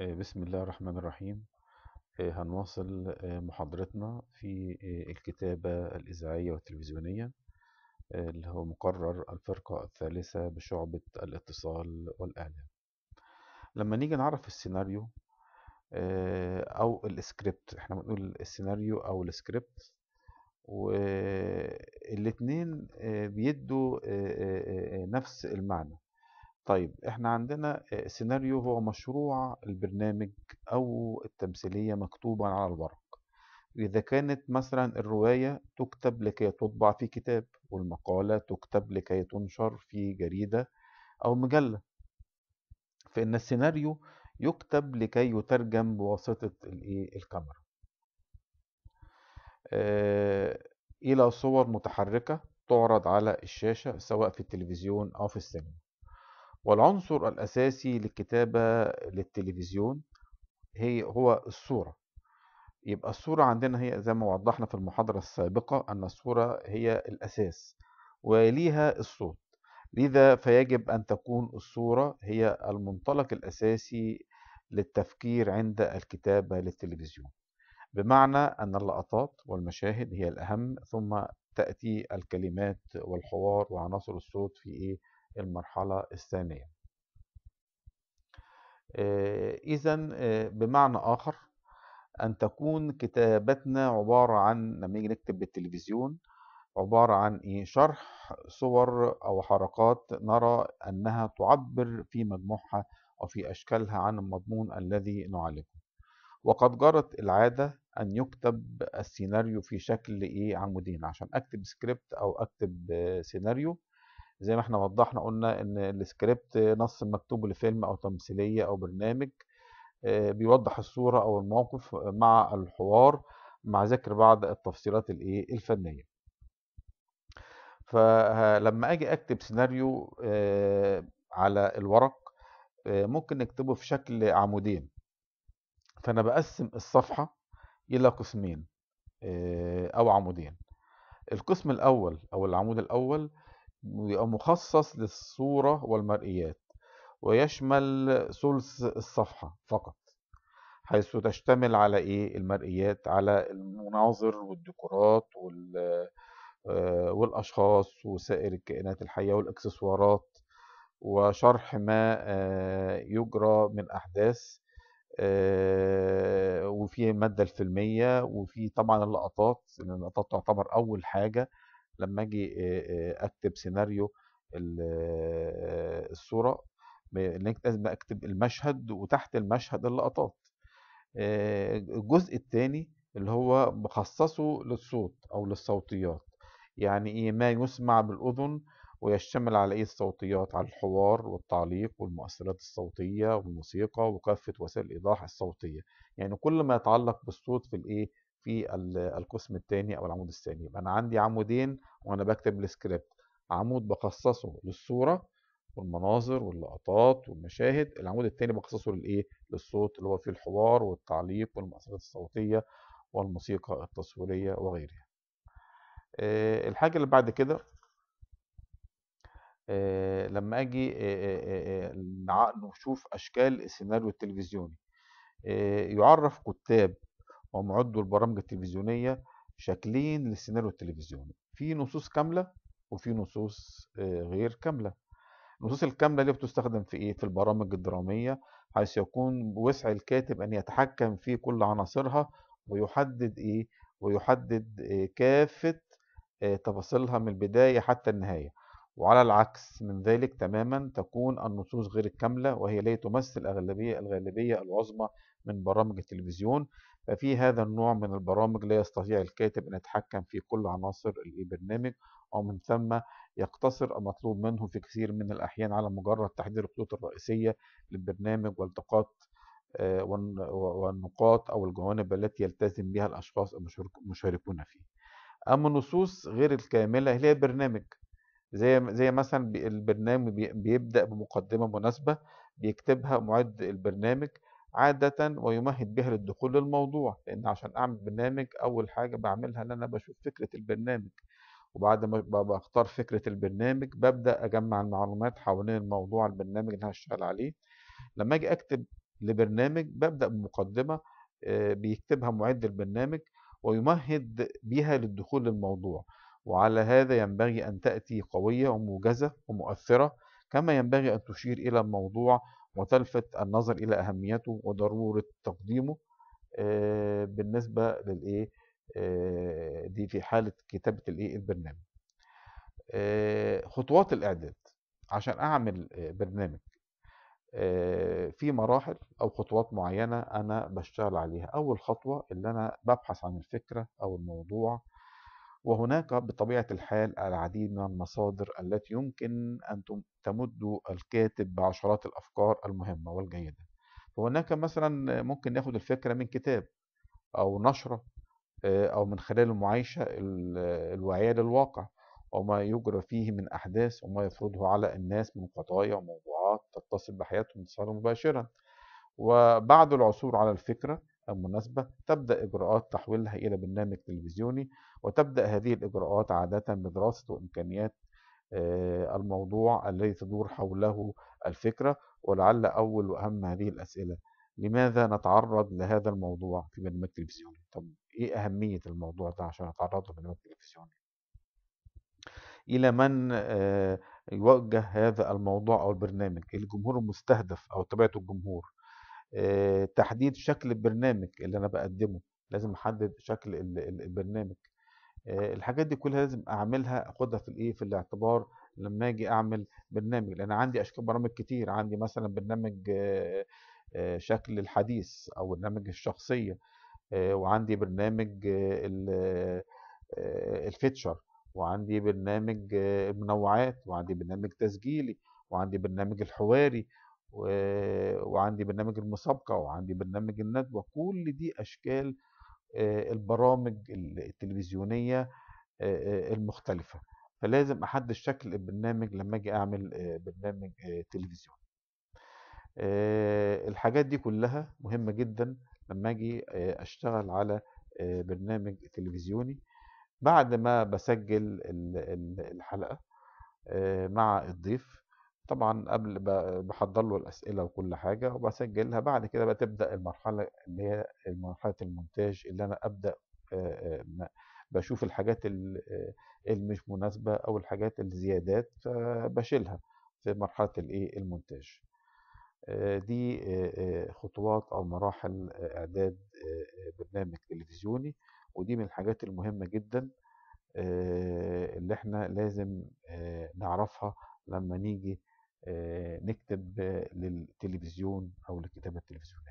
آه، بسم الله الرحمن الرحيم آه، هنواصل آه، محاضرتنا في الكتابة الإذاعية والتلفزيونية اللي هو مقرر الفرقة الثالثة بشعبة الاتصال والإعلام لما نيجي نعرف السيناريو أو السكريبت احنا بنقول السيناريو أو السكريبت والاتنين بيدوا نفس المعنى طيب احنا عندنا سيناريو هو مشروع البرنامج او التمثيلية مكتوبا على الورق إذا كانت مثلا الرواية تكتب لكي تطبع في كتاب والمقالة تكتب لكي تنشر في جريدة أو مجلة فإن السيناريو يكتب لكي يترجم بواسطة الكاميرا إلى صور متحركة تعرض على الشاشة سواء في التلفزيون أو في السينما والعنصر الأساسي للكتابة للتلفزيون هي هو الصورة يبقى الصورة عندنا هي زي ما وضحنا في المحاضرة السابقة أن الصورة هي الأساس وليها الصوت لذا فيجب أن تكون الصورة هي المنطلق الأساسي للتفكير عند الكتابة للتلفزيون بمعنى أن اللقطات والمشاهد هي الأهم ثم تأتي الكلمات والحوار وعناصر الصوت في إيه المرحلة الثانية آه، إذا آه، بمعنى آخر أن تكون كتابتنا عبارة عن لما نيجي نكتب بالتلفزيون عبارة عن إيه شرح صور أو حركات نرى أنها تعبر في مجموعها أو في أشكالها عن المضمون الذي نعالجه وقد جرت العادة أن يكتب السيناريو في شكل إيه عمودين عشان أكتب سكريبت أو أكتب سيناريو آه، زي ما احنا وضحنا قلنا ان السكريبت نص مكتوب لفيلم او تمثيليه او برنامج آه، بيوضح الصوره او الموقف مع الحوار مع ذكر بعض التفصيلات الايه الفنيه فلما اجي اكتب سيناريو آه، على الورق آه، ممكن نكتبه في شكل عمودين فانا بقسم الصفحه الى قسمين او عمودين القسم الاول او العمود الاول مخصص للصورة والمرئيات ويشمل ثلث الصفحة فقط حيث تشتمل على ايه المرئيات على المناظر والديكورات وال آه، والاشخاص وسائر الكائنات الحيه والاكسسوارات وشرح ما آه، يجرى من احداث آه، وفي الماده الفيلميه وفي طبعا اللقطات لان اللقطات تعتبر اول حاجه لما اجي اكتب سيناريو الصوره لازم اكتب المشهد وتحت المشهد اللقطات الجزء الثاني اللي هو مخصصه للصوت او للصوتيات يعني ايه ما يسمع بالاذن ويشتمل على ايه الصوتيات على الحوار والتعليق والمؤثرات الصوتيه والموسيقى وكافه وسائل الايضاح الصوتيه يعني كل ما يتعلق بالصوت في الايه في القسم الثاني او العمود الثاني يبقى انا عندي عمودين وانا بكتب السكريبت عمود بخصصه للصوره والمناظر واللقطات والمشاهد العمود الثاني بخصصه للايه للصوت اللي هو فيه الحوار والتعليق والمؤثرات الصوتيه والموسيقى التصويريه وغيرها الحاجه اللي بعد كده لما اجي نشوف اشكال السيناريو التلفزيوني يعرف كتاب هم عدوا البرامج التلفزيونيه شكلين للسيناريو التلفزيوني في نصوص كامله وفي نصوص آه، غير كامله النصوص الكامله اللي بتستخدم في ايه في البرامج الدراميه حيث يكون وسع الكاتب ان يتحكم في كل عناصرها ويحدد ايه ويحدد إيه كافه إيه تفاصيلها من البدايه حتى النهايه وعلى العكس من ذلك تماما تكون النصوص غير الكاملة وهي لا تمثل أغلبية الغالبية العظمى من برامج التلفزيون ففي هذا النوع من البرامج لا يستطيع الكاتب أن يتحكم في كل عناصر البرنامج ومن ثم يقتصر المطلوب منه في كثير من الأحيان على مجرد تحديد الخطوط الرئيسية للبرنامج والتقاط آه، والنقاط أو الجوانب التي يلتزم بها الأشخاص المشاركون فيه أما النصوص غير الكاملة هي البرنامج زي زي مثلا البرنامج بيبدأ بمقدمة مناسبة بيكتبها معد البرنامج عادة ويمهد بها للدخول للموضوع لأن عشان أعمل برنامج أول حاجة بعملها إن أنا بشوف فكرة البرنامج وبعد ما بختار فكرة البرنامج ببدأ أجمع المعلومات حوالين الموضوع البرنامج اللي هشتغل عليه لما أجي أكتب لبرنامج ببدأ بمقدمة آه، بيكتبها معد البرنامج ويمهد بها للدخول للموضوع وعلى هذا ينبغي أن تأتي قوية وموجزة ومؤثرة كما ينبغي أن تشير إلى الموضوع وتلفت النظر إلى أهميته وضرورة تقديمه آه، بالنسبة للإيه آه، دي في حالة كتابة الإيه البرنامج آه، خطوات الإعداد عشان أعمل برنامج في مراحل او خطوات معينه انا بشتغل عليها اول خطوه اللي انا ببحث عن الفكره او الموضوع وهناك بطبيعة الحال العديد من المصادر التي يمكن أن تمد الكاتب بعشرات الأفكار المهمة والجيدة فهناك مثلا ممكن ناخد الفكرة من كتاب أو نشرة آه، أو من خلال المعايشة الواعية للواقع وما يجرى فيه من أحداث وما يفرضه على الناس من قضايا وموضوعات تتصل بحياتهم اتصالا مباشرا وبعد العثور على الفكرة المناسبة تبدأ إجراءات تحويلها إلى برنامج تلفزيوني وتبدأ هذه الإجراءات عادة بدراسة وإمكانيات آه، الموضوع الذي تدور حوله الفكرة ولعل أول وأهم هذه الأسئلة لماذا نتعرض لهذا الموضوع في برنامج تلفزيوني طب إيه أهمية الموضوع ده عشان نتعرض له في برنامج تلفزيوني إلى من آه، يوجه هذا الموضوع أو البرنامج الجمهور المستهدف أو طبيعة الجمهور آه، تحديد شكل البرنامج اللي انا بقدمه لازم احدد شكل البرنامج آه، الحاجات دي كلها لازم اعملها اخدها في الايه في الاعتبار لما اجي اعمل برنامج لان عندي اشكال برامج كتير عندي مثلا برنامج آه، شكل الحديث او برنامج الشخصيه وعندي برنامج الفيتشر وعندي برنامج المنوعات وعندي برنامج تسجيلي وعندي برنامج الحواري و... وعندي برنامج المسابقة وعندي برنامج الندوة كل دي أشكال آه، البرامج التلفزيونية آه، آه، المختلفة فلازم أحدد شكل البرنامج لما أجي أعمل برنامج تلفزيوني الحاجات دي كلها مهمة جدا لما أجي أشتغل على برنامج تلفزيوني بعد ما بسجل الحلقة مع الضيف طبعًا قبل بحضر له الأسئلة وكل حاجة وبسجلها بعد كده بقى تبدأ المرحلة اللي هي مرحلة المونتاج اللي أنا أبدأ بشوف الحاجات ال مناسبة أو الحاجات الزيادات بشيلها في مرحلة الإيه، المونتاج. دي خطوات أو مراحل إعداد برنامج تلفزيوني، ودي من الحاجات المهمة جدًا اللي إحنا لازم نعرفها لمّا نيجي آه، نكتب آه، للتلفزيون او للكتابه التلفزيون